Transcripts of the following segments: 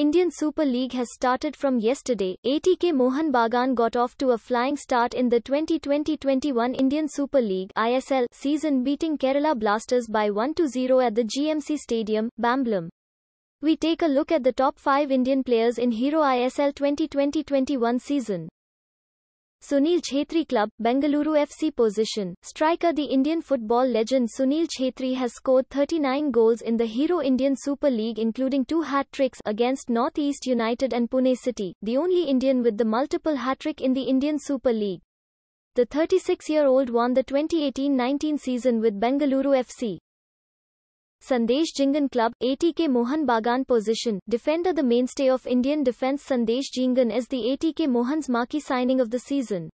Indian Super League has started from yesterday. ATK Mohan Bagan got off to a flying start in the 2020-21 Indian Super League ISL season beating Kerala Blasters by 1-0 at the GMC Stadium, Bamblum. We take a look at the top 5 Indian players in Hero ISL 2020-21 season. Sunil Chhetri club, Bengaluru FC position. Striker The Indian football legend Sunil Chhetri has scored 39 goals in the Hero Indian Super League including two hat-tricks against Northeast United and Pune City, the only Indian with the multiple hat-trick in the Indian Super League. The 36-year-old won the 2018-19 season with Bengaluru FC. Sandesh Jingan Club, ATK Mohan Bagan position, defender the mainstay of Indian defence Sandesh Jingan is the ATK Mohan's marquee signing of the season.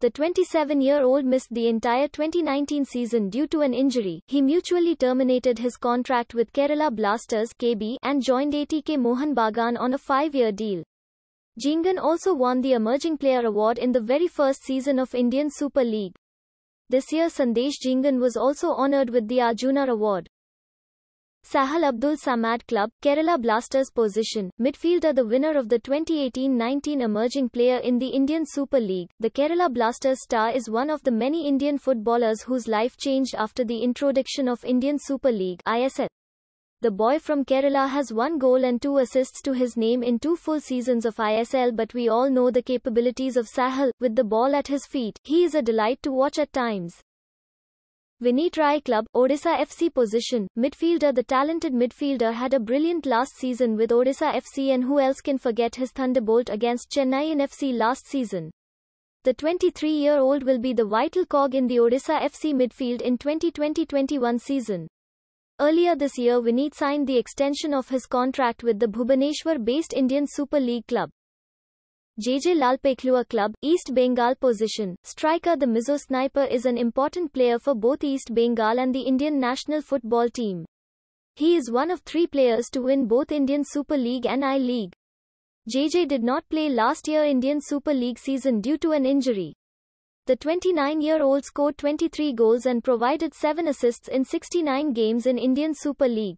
The 27-year-old missed the entire 2019 season due to an injury. He mutually terminated his contract with Kerala Blasters KB and joined ATK Mohan Bagan on a five-year deal. Jingan also won the Emerging Player Award in the very first season of Indian Super League. This year Sandesh Jingan was also honoured with the Arjuna Award. Sahal Abdul Samad Club, Kerala Blasters position, midfielder the winner of the 2018-19 emerging player in the Indian Super League. The Kerala Blasters star is one of the many Indian footballers whose life changed after the introduction of Indian Super League ISL. The boy from Kerala has one goal and two assists to his name in two full seasons of ISL but we all know the capabilities of Sahal, with the ball at his feet. He is a delight to watch at times. Vinit Rai club, Odisha FC position, midfielder The talented midfielder had a brilliant last season with Odisha FC and who else can forget his thunderbolt against Chennai in FC last season. The 23-year-old will be the vital cog in the Odisha FC midfield in 2020-21 season. Earlier this year Vinit signed the extension of his contract with the Bhubaneswar-based Indian Super League club. JJ Lalpeklua club, East Bengal position. Striker The Mizo sniper is an important player for both East Bengal and the Indian national football team. He is one of three players to win both Indian Super League and I-League. JJ did not play last year Indian Super League season due to an injury. The 29-year-old scored 23 goals and provided 7 assists in 69 games in Indian Super League.